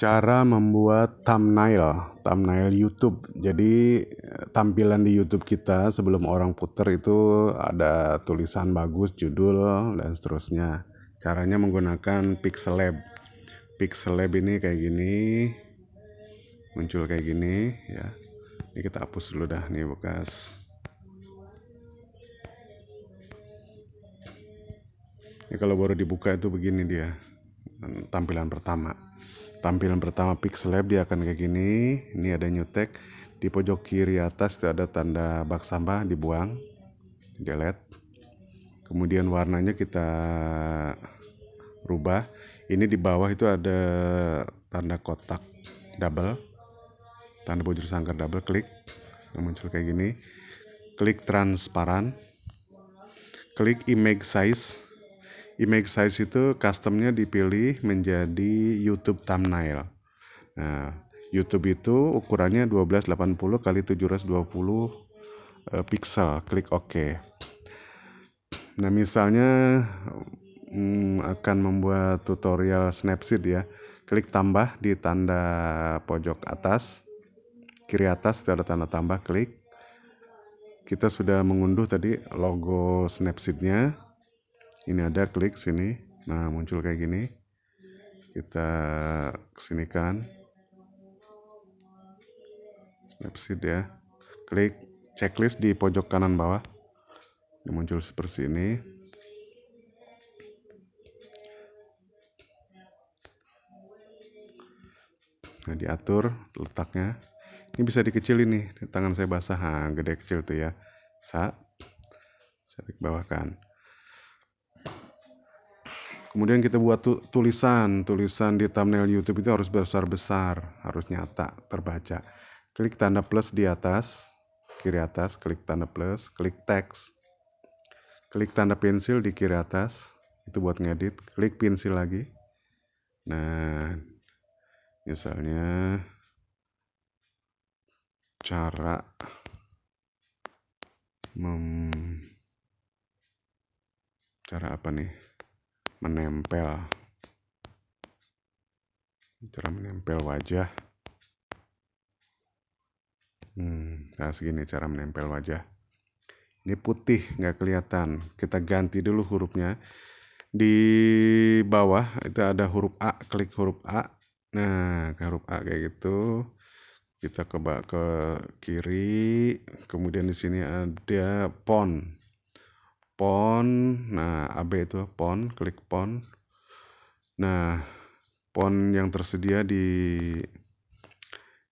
cara membuat thumbnail, thumbnail YouTube. Jadi tampilan di YouTube kita sebelum orang puter itu ada tulisan bagus, judul dan seterusnya. Caranya menggunakan pixelab pixelab ini kayak gini. Muncul kayak gini ya. Ini kita hapus dulu dah nih bekas. Ini kalau baru dibuka itu begini dia. Tampilan pertama tampilan pertama pixel lab dia akan kayak gini ini ada new tag di pojok kiri atas itu ada tanda bak sampah dibuang delete kemudian warnanya kita rubah ini di bawah itu ada tanda kotak double tanda bujur sangkar double klik yang muncul kayak gini klik transparan klik image size image size itu customnya dipilih menjadi YouTube thumbnail. Nah, YouTube itu ukurannya 1280 kali 720 eh, pixel. Klik OK. Nah, misalnya hmm, akan membuat tutorial Snapseed ya. Klik tambah di tanda pojok atas, kiri atas ada tanda tambah, klik. Kita sudah mengunduh tadi logo Snapseed-nya ini ada klik sini nah muncul kayak gini kita kesini kan, snapseed ya klik checklist di pojok kanan bawah ini muncul seperti ini nah diatur letaknya ini bisa dikecilin nih tangan saya basah nah, gede kecil tuh ya sa saya bawahkan Kemudian kita buat tu tulisan, tulisan di thumbnail YouTube itu harus besar-besar, harus nyata, terbaca. Klik tanda plus di atas, kiri atas, klik tanda plus, klik teks. Klik tanda pensil di kiri atas, itu buat ngedit, klik pensil lagi. Nah, misalnya cara mem cara apa nih? menempel cara menempel wajah hmm, nah segini cara menempel wajah ini putih nggak kelihatan kita ganti dulu hurufnya di bawah itu ada huruf A klik huruf A nah ke huruf A kayak gitu kita ke ke kiri kemudian di sini ada pon pon nah AB itu pon klik pon nah pon yang tersedia di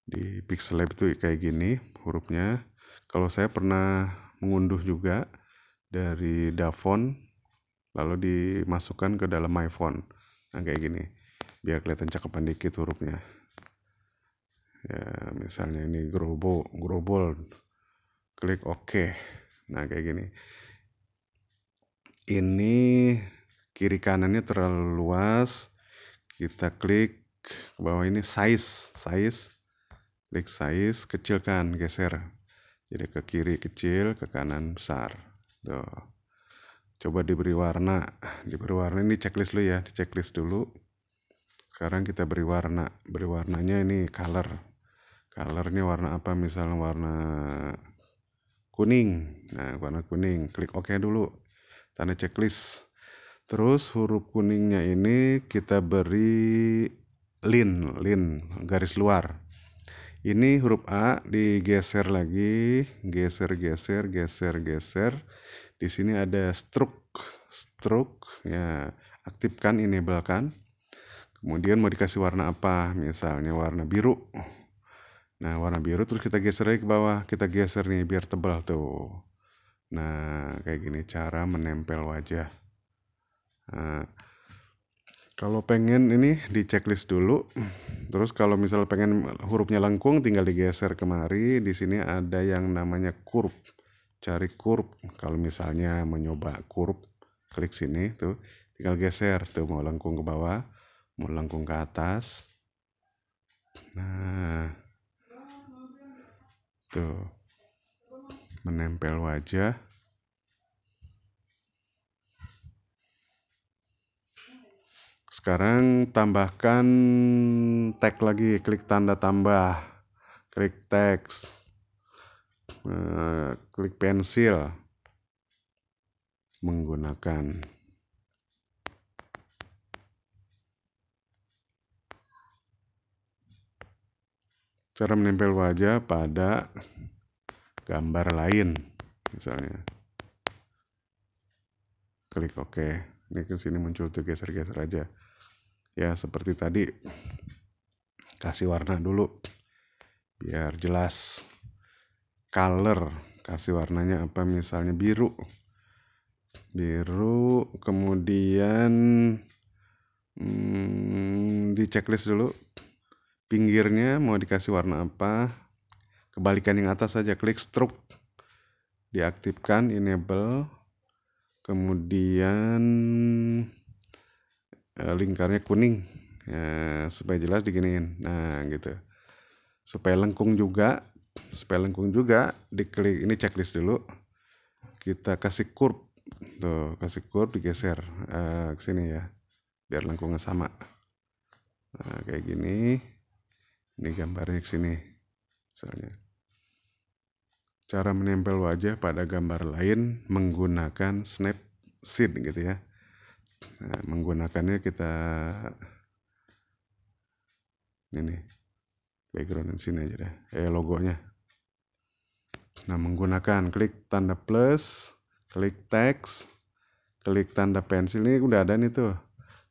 di Pixel Lab itu kayak gini hurufnya kalau saya pernah mengunduh juga dari Davon lalu dimasukkan ke dalam iPhone nah kayak gini biar kelihatan cakepan dikit hurufnya ya misalnya ini Grobo, grobol klik OK nah kayak gini ini kiri kanannya terlalu luas kita klik ke bawah ini size size klik size kecilkan geser jadi ke kiri kecil ke kanan besar tuh coba diberi warna diberi warna ini checklist dulu ya di checklist dulu sekarang kita beri warna beri warnanya ini color color ini warna apa misalnya warna kuning nah warna kuning klik ok dulu tanda checklist terus huruf kuningnya ini kita beri lin lin garis luar ini huruf A digeser lagi geser geser geser geser di sini ada stroke stroke ya aktifkan enable kan kemudian mau dikasih warna apa misalnya warna biru nah warna biru terus kita geser lagi ke bawah kita geser nih biar tebal tuh Nah, kayak gini cara menempel wajah. Nah, kalau pengen ini di checklist dulu. Terus kalau misal pengen hurufnya lengkung tinggal digeser kemari. Di sini ada yang namanya kurv. Cari kurv. Kalau misalnya mencoba kurv, klik sini tuh. Tinggal geser tuh mau lengkung ke bawah, mau lengkung ke atas. Nah. Tuh menempel wajah Sekarang tambahkan tag lagi, klik tanda tambah, klik teks, eh, klik pensil, menggunakan. Cara menempel wajah pada gambar lain misalnya klik oke ini ke sini muncul tuh geser-geser aja ya seperti tadi kasih warna dulu biar jelas color kasih warnanya apa misalnya biru biru kemudian hmm, di checklist dulu pinggirnya mau dikasih warna apa kebalikan yang atas saja klik stroke diaktifkan enable kemudian eh, lingkarnya kuning ya, supaya jelas diginiin nah gitu supaya lengkung juga supaya lengkung juga diklik ini checklist dulu kita kasih curve tuh kasih curve digeser uh, ke sini ya biar lengkungnya sama nah, kayak gini ini gambarnya ke sini misalnya cara menempel wajah pada gambar lain menggunakan snap snapseed gitu ya nah, menggunakannya kita ini nih background di sini aja deh eh logonya nah menggunakan klik tanda plus klik teks klik tanda pensil ini udah ada nih tuh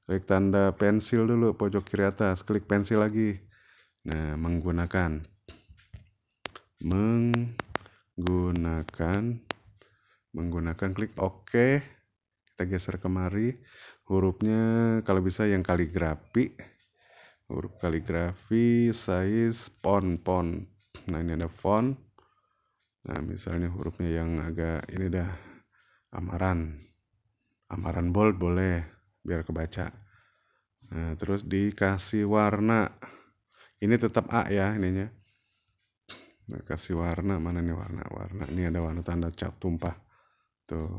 klik tanda pensil dulu pojok kiri atas klik pensil lagi nah menggunakan meng gunakan menggunakan klik OK. Kita geser kemari. Hurufnya kalau bisa yang kaligrafi. Huruf kaligrafi, size, font, font. Nah, ini ada font. Nah, misalnya hurufnya yang agak ini dah amaran. Amaran bold boleh biar kebaca. Nah, terus dikasih warna. Ini tetap A ya ininya nah, kasih warna mana nih warna warna ini ada warna tanda cat tumpah tuh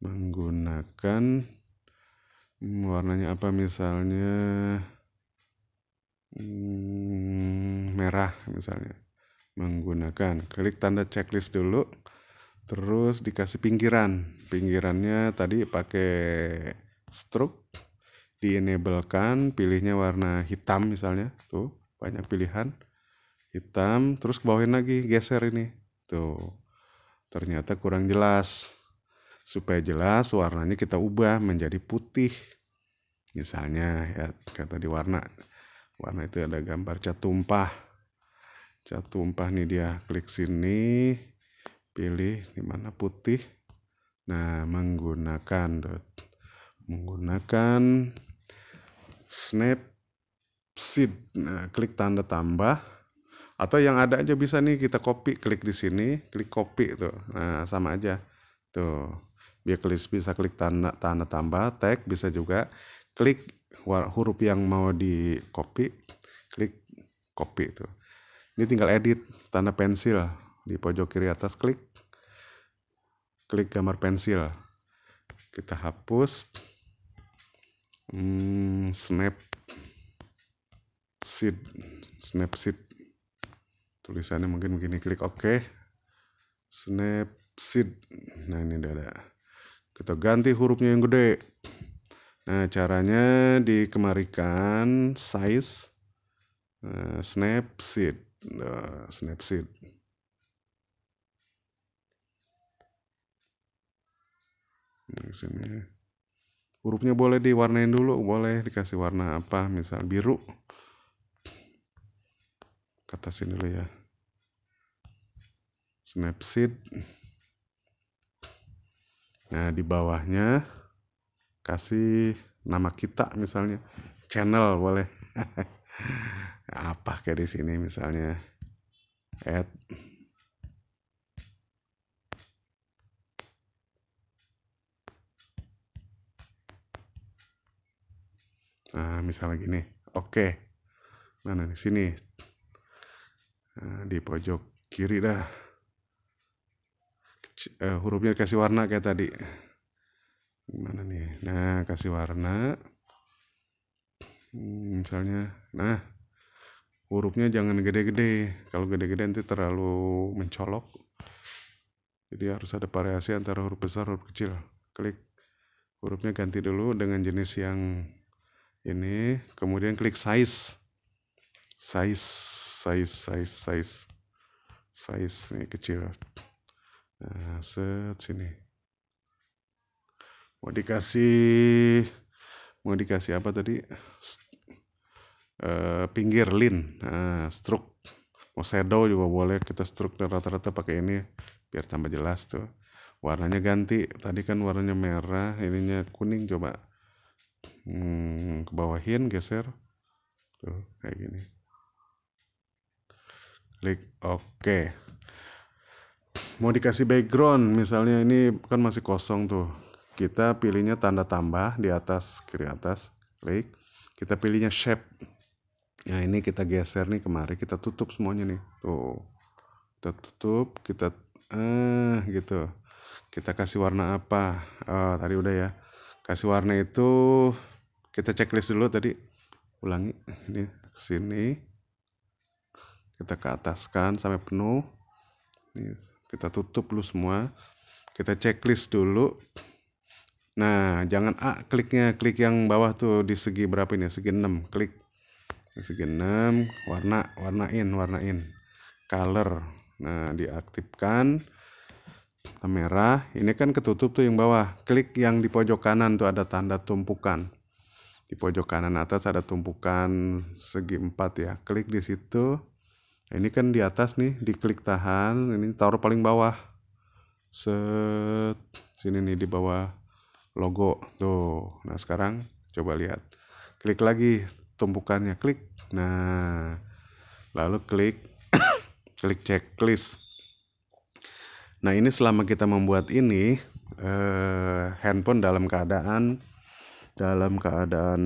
menggunakan hmm, warnanya apa misalnya hmm, merah misalnya menggunakan klik tanda checklist dulu terus dikasih pinggiran pinggirannya tadi pakai stroke di enablekan pilihnya warna hitam misalnya tuh banyak pilihan hitam terus ke lagi geser ini tuh ternyata kurang jelas supaya jelas warnanya kita ubah menjadi putih misalnya ya kata di warna warna itu ada gambar cat tumpah cat tumpah nih dia klik sini pilih di mana putih nah menggunakan menggunakan snap seed nah klik tanda tambah atau yang ada aja bisa nih kita copy klik di sini klik copy tuh nah sama aja tuh biar klik bisa klik tanda tanda tambah tag bisa juga klik huruf yang mau di copy klik copy tuh ini tinggal edit tanda pensil di pojok kiri atas klik klik gambar pensil kita hapus hmm, snap seed snap seed tulisannya mungkin begini klik OK Snapseed nah ini udah ada kita ganti hurufnya yang gede nah caranya dikemarikan size eh, nah, Snapseed nah, Snapseed nah, sini hurufnya boleh diwarnain dulu boleh dikasih warna apa misal biru kata sini dulu ya Snapseed. Nah, di bawahnya kasih nama kita misalnya, channel boleh. Apa kayak di sini misalnya add Nah, misalnya gini. Oke. Nah, nah di sini. Nah, di pojok kiri dah uh, hurufnya dikasih warna kayak tadi gimana nih nah kasih warna hmm, misalnya nah hurufnya jangan gede-gede kalau gede-gede nanti terlalu mencolok jadi harus ada variasi antara huruf besar huruf kecil klik hurufnya ganti dulu dengan jenis yang ini kemudian klik size size size size size size ini kecil Nah, set sini. Mau dikasih mau dikasih apa tadi? Uh, pinggir lin, nah, stroke. Mau shadow juga boleh kita struk rata-rata pakai ini biar tambah jelas tuh. Warnanya ganti. Tadi kan warnanya merah, ininya kuning coba. Hmm, ke bawahin geser. Tuh, kayak gini. Klik oke. Okay mau dikasih background misalnya ini kan masih kosong tuh kita pilihnya tanda tambah di atas kiri atas klik kita pilihnya shape Nah ini kita geser nih kemari kita tutup semuanya nih tuh kita tutup kita eh gitu kita kasih warna apa oh, tadi udah ya kasih warna itu kita checklist dulu tadi ulangi ini ke sini kita ke atas kan sampai penuh ini kita tutup lu semua kita checklist dulu nah jangan A kliknya klik yang bawah tuh di segi berapa ini ya? segi 6 klik segi 6 warna warnain warnain color nah diaktifkan merah ini kan ketutup tuh yang bawah klik yang di pojok kanan tuh ada tanda tumpukan di pojok kanan atas ada tumpukan segi 4 ya klik di situ ini kan di atas nih diklik tahan ini taruh paling bawah set sini nih di bawah logo tuh nah sekarang coba lihat klik lagi tumpukannya klik nah lalu klik klik checklist nah ini selama kita membuat ini eh, handphone dalam keadaan dalam keadaan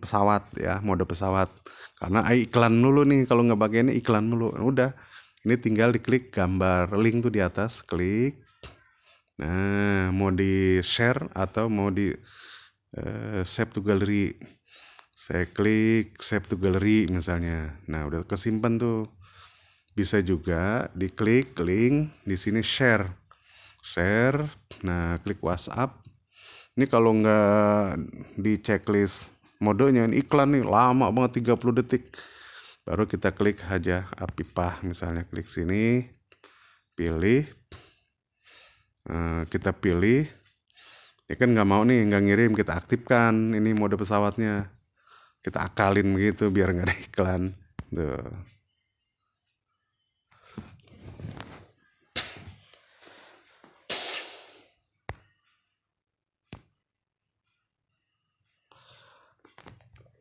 pesawat ya mode pesawat karena iklan dulu nih kalau nggak pakai ini iklan mulu udah ini tinggal diklik gambar link tuh di atas klik nah mau di share atau mau di uh, save to gallery saya klik save to gallery misalnya nah udah kesimpan tuh bisa juga diklik link di sini share share nah klik WhatsApp ini kalau nggak di checklist modenya ini iklan nih lama banget 30 detik baru kita klik aja apipah misalnya klik sini pilih eh, kita pilih ya kan nggak mau nih nggak ngirim kita aktifkan ini mode pesawatnya kita akalin begitu biar nggak ada iklan tuh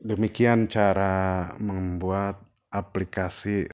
Demikian cara membuat aplikasi